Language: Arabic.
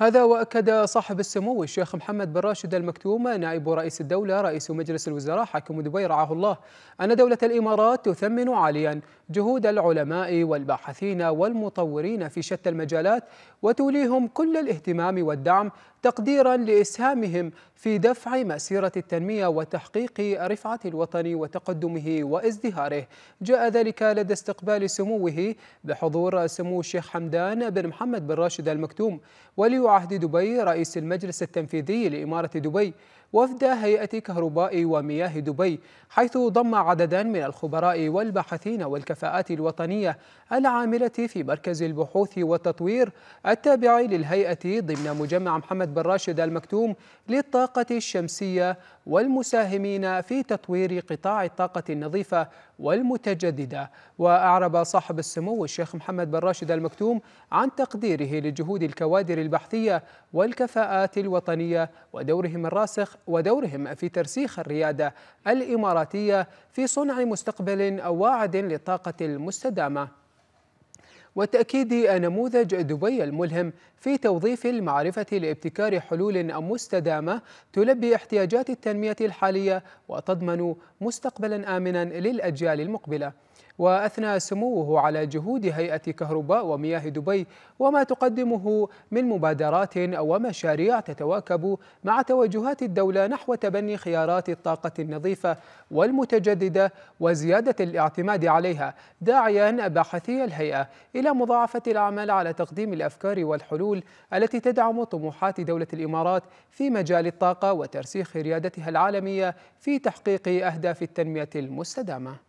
هذا وأكد صاحب السمو الشيخ محمد بن راشد المكتوم نائب رئيس الدولة رئيس مجلس الوزراء حاكم دبي رعاه الله أن دولة الإمارات تثمن عاليا جهود العلماء والباحثين والمطورين في شتى المجالات وتوليهم كل الاهتمام والدعم تقديرا لاسهامهم في دفع مسيره التنميه وتحقيق رفعه الوطن وتقدمه وازدهاره، جاء ذلك لدى استقبال سموه بحضور سمو الشيخ حمدان بن محمد بن راشد المكتوم ولي عهد دبي رئيس المجلس التنفيذي لاماره دبي وفد هيئة كهرباء ومياه دبي حيث ضم عددا من الخبراء والباحثين والكفاءات الوطنية العاملة في مركز البحوث والتطوير التابع للهيئة ضمن مجمع محمد بن راشد المكتوم للطاقة الشمسية والمساهمين في تطوير قطاع الطاقة النظيفة والمتجددة وأعرب صاحب السمو الشيخ محمد بن راشد المكتوم عن تقديره لجهود الكوادر البحثية والكفاءات الوطنية ودورهم الراسخ ودورهم في ترسيخ الريادة الإماراتية في صنع مستقبل واعد للطاقة المستدامة وتأكيد نموذج دبي الملهم في توظيف المعرفة لابتكار حلول مستدامة تلبي احتياجات التنمية الحالية وتضمن مستقبلا آمنا للأجيال المقبلة وأثنى سموه على جهود هيئة كهرباء ومياه دبي وما تقدمه من مبادرات ومشاريع تتواكب مع توجهات الدولة نحو تبني خيارات الطاقة النظيفة والمتجددة وزيادة الاعتماد عليها داعيا باحثي الهيئة إلى إلى مضاعفة العمل على تقديم الأفكار والحلول التي تدعم طموحات دولة الإمارات في مجال الطاقة وترسيخ ريادتها العالمية في تحقيق أهداف التنمية المستدامة